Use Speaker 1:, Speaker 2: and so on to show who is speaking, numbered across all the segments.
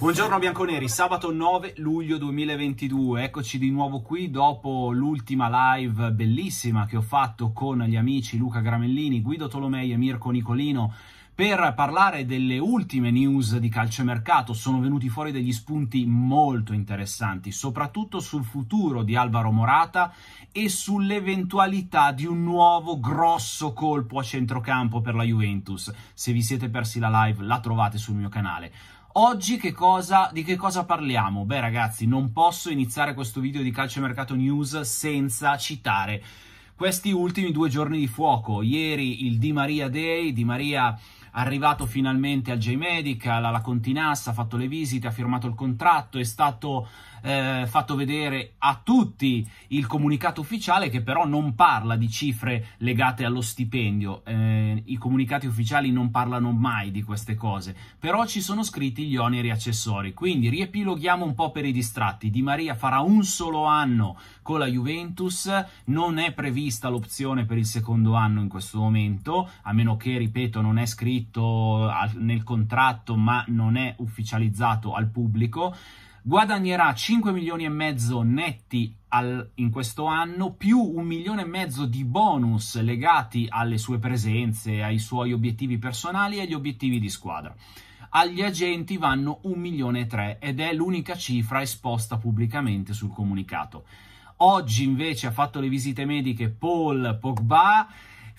Speaker 1: Buongiorno Bianconeri, sabato 9 luglio 2022, eccoci di nuovo qui dopo l'ultima live bellissima che ho fatto con gli amici Luca Gramellini, Guido Tolomei e Mirko Nicolino per parlare delle ultime news di calciomercato sono venuti fuori degli spunti molto interessanti, soprattutto sul futuro di Alvaro Morata e sull'eventualità di un nuovo grosso colpo a centrocampo per la Juventus. Se vi siete persi la live la trovate sul mio canale. Oggi che cosa, di che cosa parliamo? Beh ragazzi, non posso iniziare questo video di Calcio Mercato news senza citare questi ultimi due giorni di fuoco. Ieri il Di Maria Day, Di Maria arrivato finalmente al J-Medical, alla Continassa, ha fatto le visite, ha firmato il contratto, è stato eh, fatto vedere a tutti il comunicato ufficiale che però non parla di cifre legate allo stipendio, eh, i comunicati ufficiali non parlano mai di queste cose, però ci sono scritti gli oneri accessori, quindi riepiloghiamo un po' per i distratti, Di Maria farà un solo anno con la Juventus, non è prevista l'opzione per il secondo anno in questo momento, a meno che, ripeto, non è scritto al, nel contratto ma non è ufficializzato al pubblico, guadagnerà 5 milioni e mezzo netti al, in questo anno, più un milione e mezzo di bonus legati alle sue presenze, ai suoi obiettivi personali e agli obiettivi di squadra. Agli agenti vanno 1 milione e 3 ed è l'unica cifra esposta pubblicamente sul comunicato. Oggi invece ha fatto le visite mediche Paul Pogba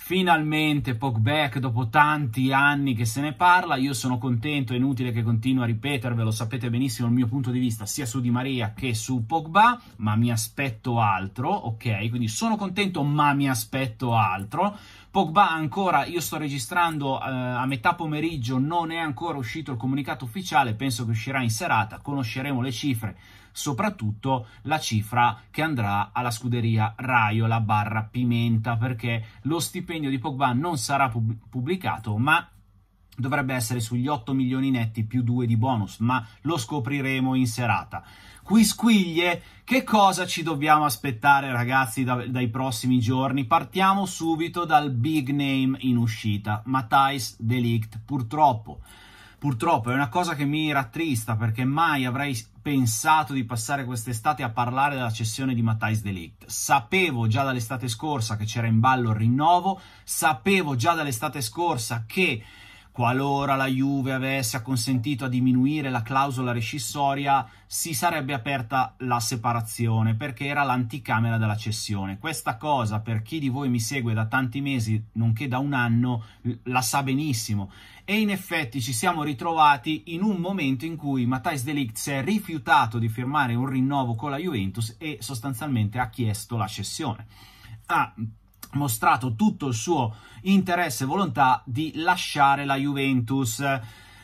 Speaker 1: finalmente Pogback dopo tanti anni che se ne parla, io sono contento, è inutile che continuo a ripetervelo, sapete benissimo il mio punto di vista sia su Di Maria che su Pogba, ma mi aspetto altro, ok? Quindi sono contento ma mi aspetto altro. Pogba ancora, io sto registrando eh, a metà pomeriggio, non è ancora uscito il comunicato ufficiale, penso che uscirà in serata, conosceremo le cifre soprattutto la cifra che andrà alla scuderia Raiola barra Pimenta perché lo stipendio di Pogba non sarà pub pubblicato ma dovrebbe essere sugli 8 milioni netti più 2 di bonus, ma lo scopriremo in serata. Quisquiglie, che cosa ci dobbiamo aspettare ragazzi da, dai prossimi giorni? Partiamo subito dal big name in uscita, Matthijs Delict, purtroppo. Purtroppo è una cosa che mi rattrista perché mai avrei pensato di passare quest'estate a parlare della cessione di Matthijs Delict. Sapevo già dall'estate scorsa che c'era in ballo il rinnovo, sapevo già dall'estate scorsa che Qualora la Juve avesse consentito a diminuire la clausola rescissoria, si sarebbe aperta la separazione perché era l'anticamera della cessione. Questa cosa, per chi di voi mi segue da tanti mesi, nonché da un anno, la sa benissimo. E in effetti ci siamo ritrovati in un momento in cui Matthijs De Ligt si è rifiutato di firmare un rinnovo con la Juventus e sostanzialmente ha chiesto la cessione. Ha ah, mostrato tutto il suo interesse e volontà di lasciare la Juventus.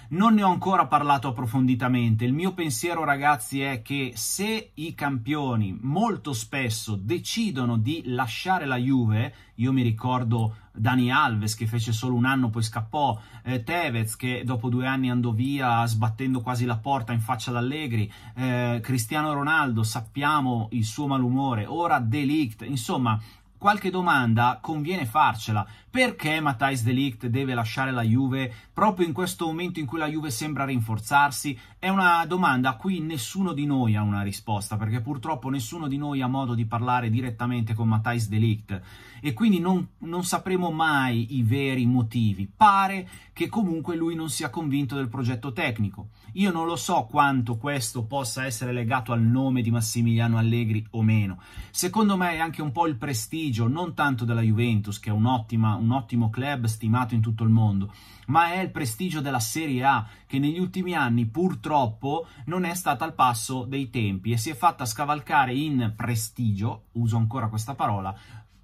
Speaker 1: Non ne ho ancora parlato approfonditamente. Il mio pensiero, ragazzi, è che se i campioni molto spesso decidono di lasciare la Juve, io mi ricordo Dani Alves che fece solo un anno poi scappò, eh, Tevez che dopo due anni andò via sbattendo quasi la porta in faccia ad Allegri, eh, Cristiano Ronaldo sappiamo il suo malumore, ora Delict, insomma qualche domanda conviene farcela. Perché Matthijs De Ligt deve lasciare la Juve proprio in questo momento in cui la Juve sembra rinforzarsi? È una domanda a cui nessuno di noi ha una risposta, perché purtroppo nessuno di noi ha modo di parlare direttamente con Matthijs De Ligt e quindi non, non sapremo mai i veri motivi. Pare che comunque lui non sia convinto del progetto tecnico. Io non lo so quanto questo possa essere legato al nome di Massimiliano Allegri o meno. Secondo me è anche un po' il prestigio prestigio non tanto della Juventus, che è un, ottima, un ottimo club stimato in tutto il mondo, ma è il prestigio della Serie A, che negli ultimi anni purtroppo non è stata al passo dei tempi e si è fatta scavalcare in prestigio, uso ancora questa parola,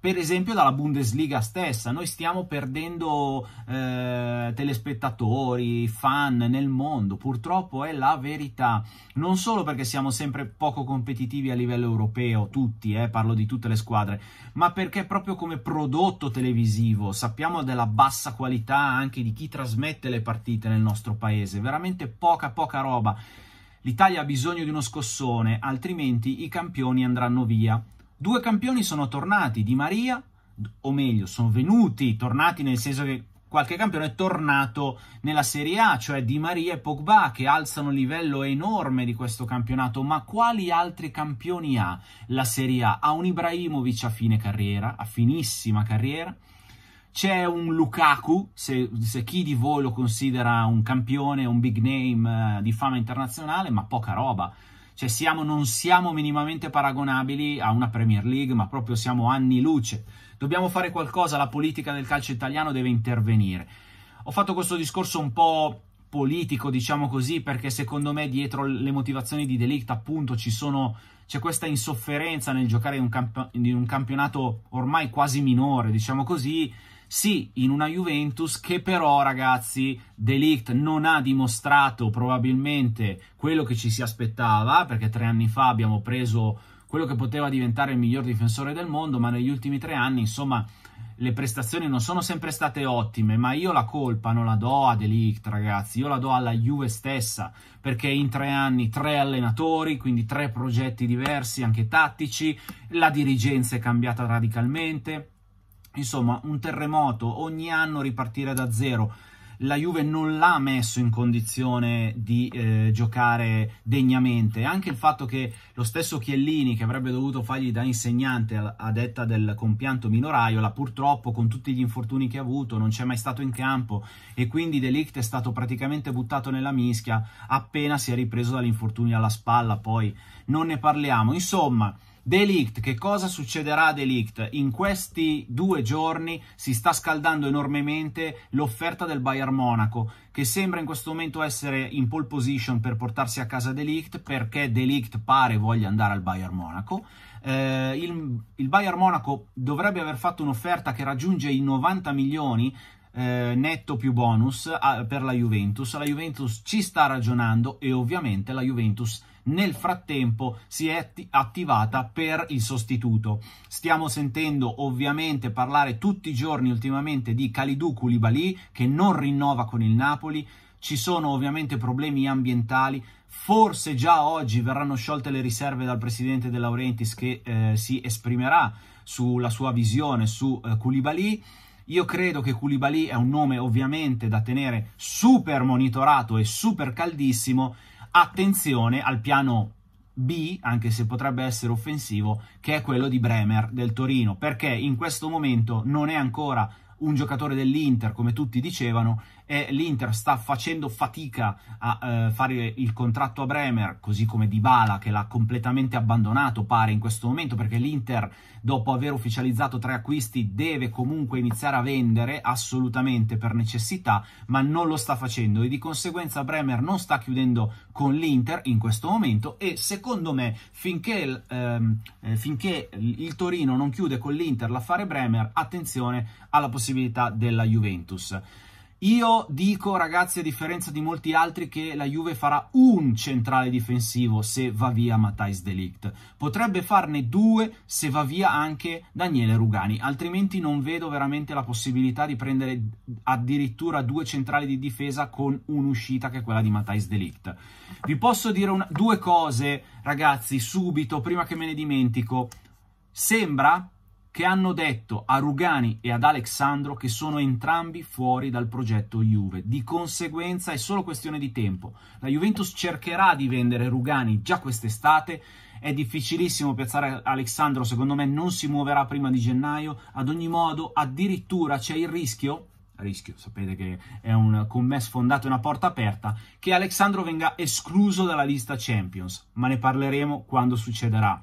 Speaker 1: per esempio dalla Bundesliga stessa. Noi stiamo perdendo eh, telespettatori, fan nel mondo, purtroppo è la verità, non solo perché siamo sempre poco competitivi a livello europeo, tutti, eh, parlo di tutte le squadre, ma perché proprio come prodotto televisivo sappiamo della bassa qualità anche di chi trasmette le partite nel nostro paese, veramente poca poca roba. L'Italia ha bisogno di uno scossone, altrimenti i campioni andranno via. Due campioni sono tornati, Di Maria, o meglio, sono venuti, tornati nel senso che qualche campione è tornato nella Serie A, cioè Di Maria e Pogba che alzano un livello enorme di questo campionato, ma quali altri campioni ha la Serie A? Ha un Ibrahimovic a fine carriera, a finissima carriera, c'è un Lukaku, se, se, chi di voi lo considera un campione, un big name eh, di fama internazionale, ma poca roba. Cioè siamo, non siamo minimamente paragonabili a una Premier League, ma proprio siamo anni luce. Dobbiamo fare qualcosa, la politica del calcio italiano deve intervenire. Ho fatto questo discorso un po' politico, diciamo così, perché secondo me dietro le motivazioni di Delict appunto ci sono c'è questa insofferenza nel giocare in un, camp- in un campionato ormai quasi minore, diciamo così, sì, in una Juventus che però, ragazzi, Delict non ha dimostrato probabilmente quello che ci si aspettava, perché tre anni fa abbiamo preso quello che poteva diventare il miglior difensore del mondo, ma negli ultimi tre anni, insomma, le prestazioni non sono sempre state ottime, ma io la colpa non la do a Delict, ragazzi, io la do alla Juve stessa, perché in tre anni tre allenatori, quindi tre progetti diversi, anche tattici, la dirigenza è cambiata radicalmente, Insomma, un terremoto, ogni anno ripartire da zero. La Juve non l'ha messo in condizione di eh, giocare degnamente. Anche il fatto che lo stesso Chiellini, che avrebbe dovuto fargli da insegnante a, detta del compianto Minoraiola, purtroppo con tutti gli infortuni che ha avuto non c'è mai stato in campo e quindi Delict è stato praticamente buttato nella mischia appena si è ripreso dall'infortunio alla spalla. Poi non ne parliamo. Insomma Delict, che cosa succederà a Delict? In questi due giorni si sta scaldando enormemente l'offerta del Bayern Monaco, che sembra in questo momento essere in pole position per portarsi a casa Delict, perché Delict pare voglia andare al Bayern Monaco. Eh, il, il Bayern Monaco dovrebbe aver fatto un'offerta che raggiunge i 90 milioni, eh, netto più bonus a, per la Juventus. La Juventus ci sta ragionando e ovviamente la Juventus nel frattempo si è attivata per il sostituto. Stiamo sentendo ovviamente parlare tutti i giorni ultimamente di Kalidou Koulibaly che non rinnova con il Napoli, ci sono ovviamente problemi ambientali, forse già oggi verranno sciolte le riserve dal presidente De Laurentiis che eh, si esprimerà sulla sua visione su eh, Koulibaly. Io credo che Koulibaly è un nome ovviamente da tenere super monitorato e super caldissimo Attenzione al piano B, anche se potrebbe essere offensivo, che è quello di Bremer del Torino, perché in questo momento non è ancora un giocatore dell'Inter, come tutti dicevano, e l'Inter sta facendo fatica a eh, fare il contratto a Bremer, così come Dybala che l'ha completamente abbandonato pare in questo momento perché l'Inter dopo aver ufficializzato tre acquisti deve comunque iniziare a vendere assolutamente per necessità, ma non lo sta facendo e di conseguenza Bremer non sta chiudendo con l'Inter in questo momento e secondo me finché, ehm, eh, finché il Torino non chiude con l'Inter l'affare Bremer, attenzione alla possibilità della Juventus. Io dico, ragazzi, a differenza di molti altri, che la Juve farà un centrale difensivo se va via Matthijs Delict. Potrebbe farne due se va via anche Daniele Rugani, altrimenti non vedo veramente la possibilità di prendere addirittura due centrali di difesa con un'uscita che è quella di Matthijs Delict. Vi posso dire una, due cose, ragazzi, subito, prima che me ne dimentico. Sembra che hanno detto a Rugani e ad Alexandro che sono entrambi fuori dal progetto Juve. Di conseguenza è solo questione di tempo. La Juventus cercherà di vendere Rugani già quest'estate. È difficilissimo piazzare Alexandro, secondo me non si muoverà prima di gennaio. Ad ogni modo, addirittura c'è il rischio rischio, sapete che è un commesso fondato e una porta aperta, che Alexandro venga escluso dalla lista Champions, ma ne parleremo quando succederà.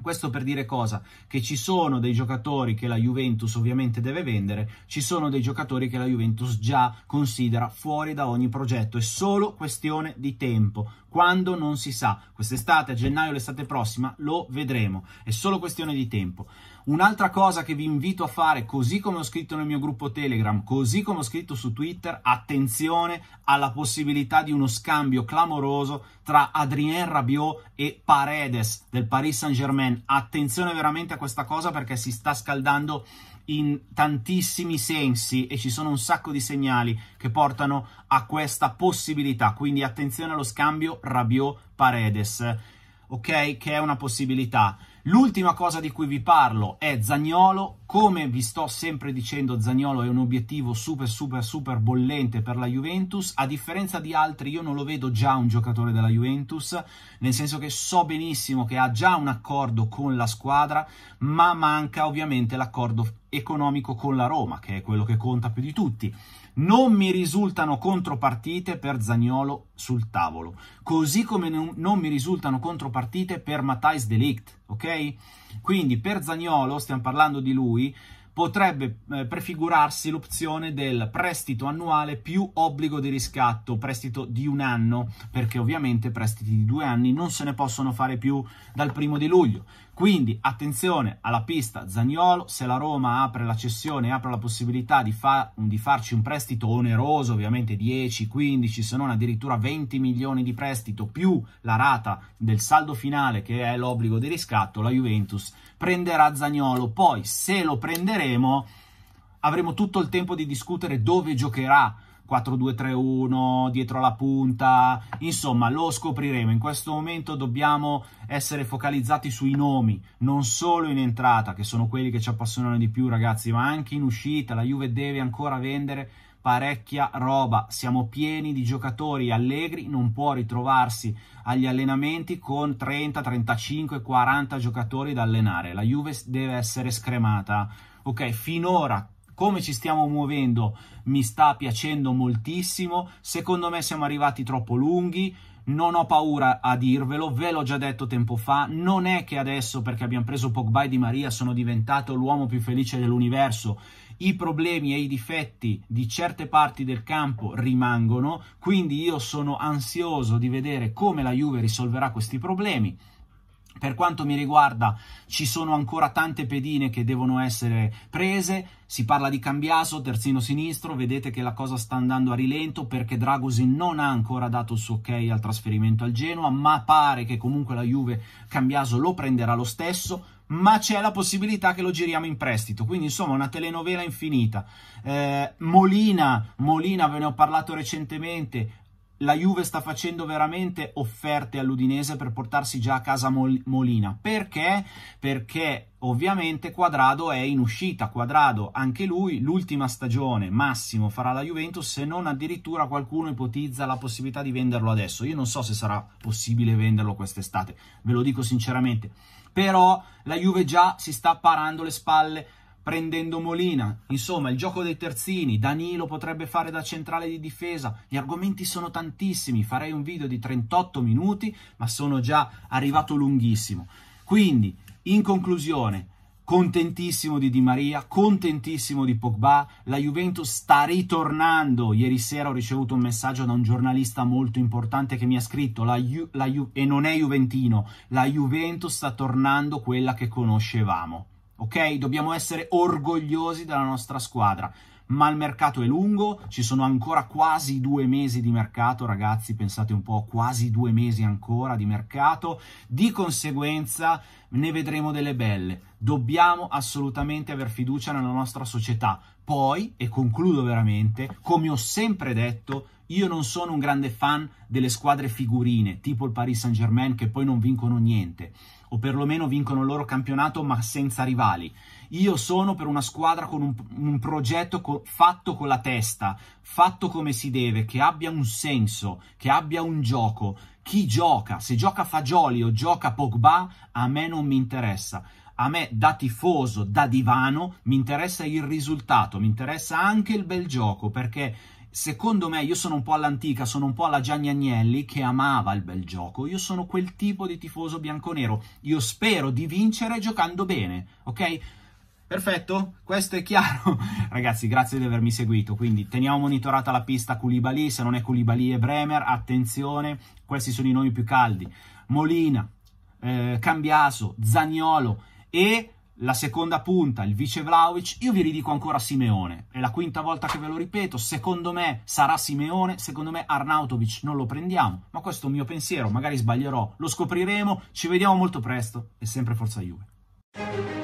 Speaker 1: Questo per dire cosa? Che ci sono dei giocatori che la Juventus ovviamente deve vendere, ci sono dei giocatori che la Juventus già considera fuori da ogni progetto, è solo questione di tempo. Quando non si sa, quest'estate, a gennaio, l'estate prossima, lo vedremo, è solo questione di tempo. Un'altra cosa che vi invito a fare, così come ho scritto nel mio gruppo Telegram, così come ho scritto su Twitter, attenzione alla possibilità di uno scambio clamoroso tra Adrien Rabiot e Paredes del Paris Saint-Germain. Attenzione veramente a questa cosa perché si sta scaldando in tantissimi sensi e ci sono un sacco di segnali che portano a questa possibilità. Quindi attenzione allo scambio Rabiot-Paredes, ok? Che è una possibilità. L'ultima cosa di cui vi parlo è Zagnolo come vi sto sempre dicendo, Zagnolo è un obiettivo super, super, super bollente per la Juventus. A differenza di altri, io non lo vedo già un giocatore della Juventus, nel senso che so benissimo che ha già un accordo con la squadra, ma manca ovviamente l'accordo economico con la Roma, che è quello che conta più di tutti. Non mi risultano contropartite per Zagnolo sul tavolo, così come non mi risultano contropartite per Matthijs Delict, ok? Quindi per Zagnolo, stiamo parlando di lui, cui potrebbe eh, prefigurarsi l'opzione del prestito annuale più obbligo di riscatto, prestito di un anno, perché ovviamente prestiti di due anni non se ne possono fare più dal primo di luglio. Quindi attenzione alla pista Zagnolo, se la Roma apre la cessione, e apre la possibilità di, fa di farci un prestito oneroso, ovviamente 10, 15, se non addirittura 20 milioni di prestito più la rata del saldo finale che è l'obbligo di riscatto, la Juventus prenderà Zagnolo. Poi se lo prenderemo avremo tutto il tempo di discutere dove giocherà, 4-2-3-1, dietro la punta, insomma lo scopriremo. In questo momento dobbiamo essere focalizzati sui nomi, non solo in entrata, che sono quelli che ci appassionano di più ragazzi, ma anche in uscita. La Juve deve ancora vendere parecchia roba, siamo pieni di giocatori, Allegri non può ritrovarsi agli allenamenti con 30, 35, 40 giocatori da allenare, la Juve deve essere scremata. Ok, finora come ci stiamo muovendo mi sta piacendo moltissimo, secondo me siamo arrivati troppo lunghi, non ho paura a dirvelo, ve l'ho già detto tempo fa, non è che adesso perché abbiamo preso Pogba e Di Maria sono diventato l'uomo più felice dell'universo, i problemi e i difetti di certe parti del campo rimangono, quindi io sono ansioso di vedere come la Juve risolverà questi problemi. Per quanto mi riguarda, ci sono ancora tante pedine che devono essere prese. Si parla di Cambiaso, terzino sinistro. Vedete che la cosa sta andando a rilento perché Dragosin non ha ancora dato il suo ok al trasferimento al Genoa, ma pare che comunque la Juve Cambiaso lo prenderà lo stesso ma c'è la possibilità che lo giriamo in prestito. Quindi, insomma, una telenovela infinita. Eh, Molina, Molina, ve ne ho parlato recentemente, la Juve sta facendo veramente offerte all'Udinese per portarsi già a casa Mol- Molina. Perché? Perché ovviamente Quadrado è in uscita, Quadrado anche lui l'ultima stagione massimo farà la Juventus se non addirittura qualcuno ipotizza la possibilità di venderlo adesso. Io non so se sarà possibile venderlo quest'estate, ve lo dico sinceramente. Però la Juve già si sta parando le spalle prendendo Molina. Insomma, il gioco dei terzini, Danilo potrebbe fare da centrale di difesa. Gli argomenti sono tantissimi, farei un video di 38 minuti, ma sono già arrivato lunghissimo. Quindi, in conclusione, contentissimo di Di Maria, contentissimo di Pogba, la Juventus sta ritornando. Ieri sera ho ricevuto un messaggio da un giornalista molto importante che mi ha scritto, la Ju- la Ju- e non è juventino, la Juventus sta tornando quella che conoscevamo ok? Dobbiamo essere orgogliosi della nostra squadra. Ma il mercato è lungo, ci sono ancora quasi due mesi di mercato, ragazzi, pensate un po', quasi due mesi ancora di mercato, di conseguenza ne vedremo delle belle. Dobbiamo assolutamente aver fiducia nella nostra società. Poi, e concludo veramente, come ho sempre detto, io non sono un grande fan delle squadre figurine, tipo il Paris Saint-Germain che poi non vincono niente o perlomeno vincono il loro campionato ma senza rivali. Io sono per una squadra con un, un progetto co fatto con la testa, fatto come si deve, che abbia un senso, che abbia un gioco. Chi gioca, se gioca Fagioli o gioca Pogba, a me non mi interessa. A me da tifoso, da divano, mi interessa il risultato, mi interessa anche il bel gioco perché secondo me io sono un po' all'antica, sono un po' alla Gianni Agnelli che amava il bel gioco. Io sono quel tipo di tifoso bianconero. Io spero di vincere giocando bene, ok? Perfetto, questo è chiaro. Ragazzi, grazie di avermi seguito. Quindi teniamo monitorata la pista Culibali, se non è Culibali e Bremer, attenzione, questi sono i nomi più caldi. Molina, eh, Cambiaso, Zagnolo e la seconda punta, il vice Vlaovic, io vi ridico ancora Simeone, è la quinta volta che ve lo ripeto, secondo me sarà Simeone, secondo me Arnautovic non lo prendiamo, ma questo è un mio pensiero, magari sbaglierò, lo scopriremo, ci vediamo molto presto e sempre Forza Juve.